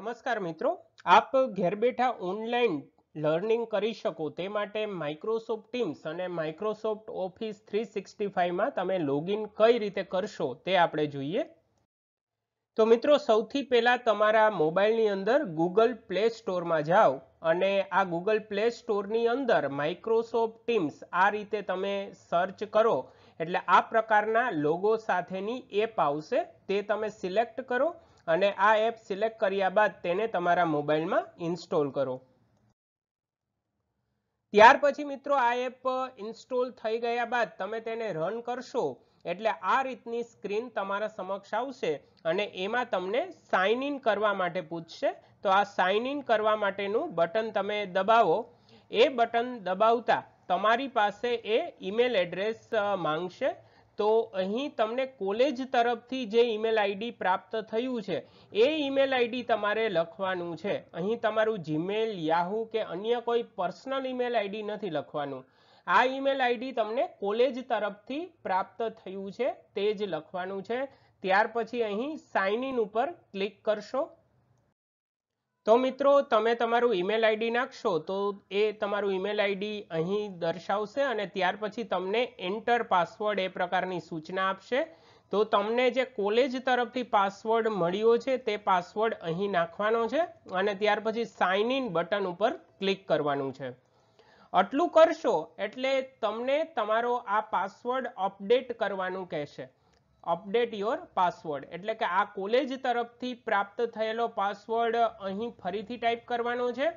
નમસ્કાર મિત્રો આપ ઘેર બેઠા ઓનલાઈન લર્નિંગ કરી શકો તે માટે માઇક્રોસોફ્ટ ટીમ્સ અને માઇક્રોસોફ્ટ ઓફિસ થ્રી સિક્સટી ફાઇવમાં તમે લોગિન કઈ રીતે કરશો તે આપણે જોઈએ તો મિત્રો સૌથી પહેલાં તમારા મોબાઈલની અંદર ગૂગલ પ્લે સ્ટોરમાં જાઓ અને આ ગૂગલ પ્લે સ્ટોરની અંદર માઇક્રોસોફ્ટ ટીમ્સ આ રીતે તમે સર્ચ કરો એટલે આ પ્રકારના લોગો સાથેની એપ આવશે તે તમે સિલેક્ટ કરો અને આ એપ સિલેક્ટ કર્યા બાદ તેને તમારા મોબાઈલમાં ઇન્સ્ટોલ કરો ત્યાર પછી મિત્રો આ એપ ઇન્સ્ટોલ થઈ ગયા બાદ તમે તેને રન કરશો એટલે આ રીતની સ્ક્રીન તમારા સમક્ષ આવશે અને એમાં તમને સાઇન ઇન કરવા માટે પૂછશે તો આ સાઇન ઇન કરવા માટેનું બટન તમે દબાવો એ બટન દબાવતા તમારી પાસે એ ઈમેલ એડ્રેસ માંગશે તો અહીં તમને કોલેજ તરફથી જે ઈમેલ આઈડી પ્રાપ્ત થયું છે એ ઈમેલ આઈડી તમારે લખવાનું છે અહીં તમારું જીમેલ યાહુ કે અન્ય કોઈ પર્સનલ ઈમેલ આઈડી નથી લખવાનું આ ઈમેલ આઈડી તમને કોલેજ તરફથી પ્રાપ્ત થયું છે તે જ લખવાનું છે ત્યાર પછી અહીં સાઇન ઇન ઉપર ક્લિક કરશો તો મિત્રો તમે તમારું ઈમેલ આઈડી નાખશો તો એ તમારું ઈમેલ આઈડી અહીં દર્શાવશે અને ત્યાર પછી તમને એન્ટર પાસવર્ડ એ પ્રકારની સૂચના આપશે તો તમને જે કોલેજ તરફથી પાસવર્ડ મળ્યો છે તે પાસવર્ડ અહીં નાખવાનો છે અને ત્યાર પછી સાઇન ઇન બટન ઉપર ક્લિક કરવાનું છે આટલું કરશો એટલે તમને તમારો આ પાસવર્ડ અપડેટ કરવાનું કહેશે અપડેટ યોર પાસવર્ડ એટલે કે આ કોલેજ તરફથી પ્રાપ્ત થયેલો પાસવર્ડ અહીં ફરીથી ટાઈપ કરવાનો છે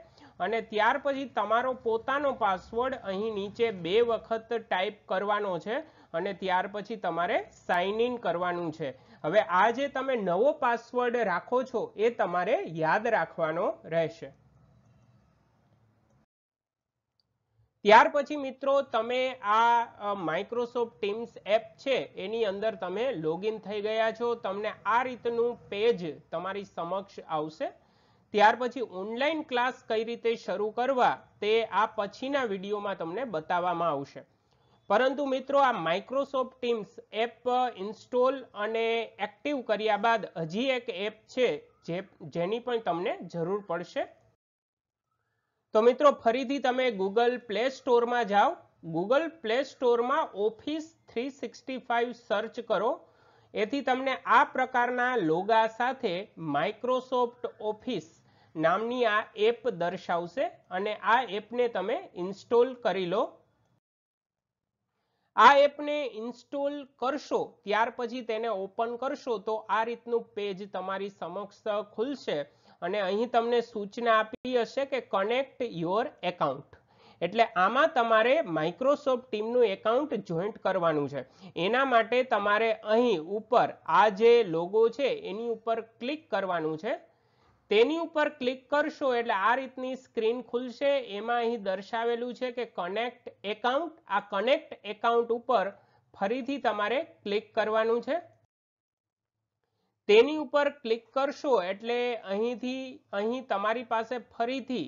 અને ત્યાર પછી તમારો પોતાનો પાસવર્ડ અહીં નીચે બે વખત ટાઈપ કરવાનો છે અને ત્યાર પછી તમારે સાઇન ઇન કરવાનું છે હવે આ જે તમે નવો પાસવર્ડ રાખો છો એ તમારે યાદ રાખવાનો રહેશે ત્યાર પછી મિત્રો તમે આ માઇક્રોસોફ્ટ ટીમ્સ એપ છે એની અંદર તમે લોગિન થઈ ગયા છો તમને આ રીતનું પેજ તમારી સમક્ષ આવશે ત્યાર પછી ઓનલાઈન ક્લાસ કઈ રીતે શરૂ કરવા તે આ પછીના વિડીયોમાં તમને બતાવવામાં આવશે પરંતુ મિત્રો આ માઇક્રોસોફ્ટ ટીમ્સ એપ ઇન્સ્ટોલ અને એક્ટિવ કર્યા બાદ હજી એક એપ છે જે જેની પણ તમને જરૂર પડશે તો મિત્રો ફરીથી તમે ગૂગલ પ્લે સ્ટોરમાં જાઓ ગૂગલ પ્લે સ્ટોરમાં office three sixty five search કરો એથી તમને આ પ્રકારના લોગા સાથે માઇક્રોસોફ્ટ ઓફિસ નામની આ એપ દર્શાવશે અને આ એપને તમે ઇન્સ્ટોલ કરી લો આ એપને ઇન્સ્ટોલ કરશો ત્યાર પછી તેને ઓપન કરશો તો આ રીતનું પેજ તમારી સમક્ષ ખુલશે અને અહીં તમને સૂચના આપી હશે કે કનેક્ટ યોર એકાઉન્ટ એટલે આમાં તમારે માઇક્રોસોફ્ટ ટીમનું એકાઉન્ટ જોઈન્ટ કરવાનું છે એના માટે તમારે અહીં ઉપર આ જે લોગો છે એની ઉપર ક્લિક કરવાનું છે તેની ઉપર ક્લિક કરશો એટલે આ રીતની સ્ક્રીન ખુલશે એમાં અહીં દર્શાવેલું છે કે કનેક્ટ એકાઉન્ટ આ કનેક્ટ એકાઉન્ટ ઉપર ફરીથી તમારે ક્લિક કરવાનું છે તેની ઉપર ક્લિક કરશો એટલે અહીંથી અહીં તમારી પાસે ફરીથી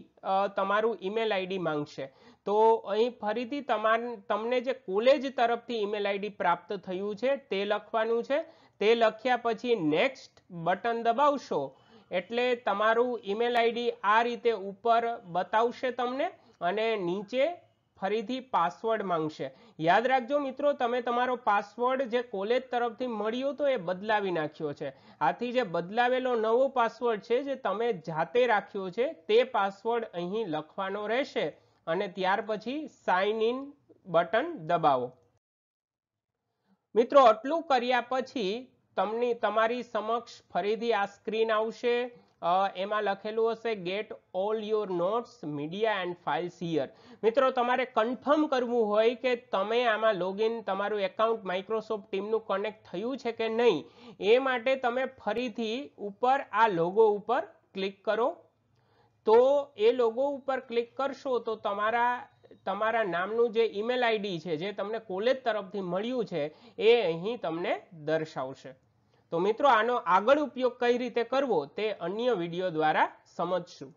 તમારું ઈમેલ આઈડી માંગશે તો અહીં ફરીથી તમાર તમને જે કોલેજ તરફથી ઈમેલ આઈડી પ્રાપ્ત થયું છે તે લખવાનું છે તે લખ્યા પછી નેક્સ્ટ બટન દબાવશો એટલે તમારું ઈમેલ આઈડી આ રીતે ઉપર બતાવશે તમને અને નીચે ફરીથી પાસવર્ડ માંગશે યાદ રાખજો મિત્રો તમે તમારો પાસવર્ડ જે કોલેજ તરફથી મળ્યો તો એ બદલાવી નાખ્યો છે આથી જે બદલાવેલો નવો પાસવર્ડ છે જે તમે જાતે રાખ્યો છે તે પાસવર્ડ અહીં લખવાનો રહેશે અને ત્યાર પછી સાઇન ઇન બટન દબાવો મિત્રો આટલું કર્યા પછી તમને તમારી સમક્ષ ફરીથી આ સ્ક્રીન આવશે એમાં લખેલું હશે get all your notes media and files here મિત્રો તમારે કન્ફર્મ કરવું હોય કે તમે આમાં લોગિન તમારું એકાઉન્ટ માઇક્રોસોફ્ટ ટીમનું કનેક્ટ થયું છે કે નહીં એ માટે તમે ફરીથી ઉપર આ લોગો ઉપર ક્લિક કરો તો એ લોગો ઉપર ક્લિક કરશો તો તમારા તમારા નામનું જે ઈમેલ આઈડી છે જે તમને કોલેજ તરફથી મળ્યું છે એ અહીં તમને દર્શાવશે તો મિત્રો આનો આગળ ઉપયોગ કઈ રીતે કરવો તે અન્ય વિડીયો દ્વારા સમજશું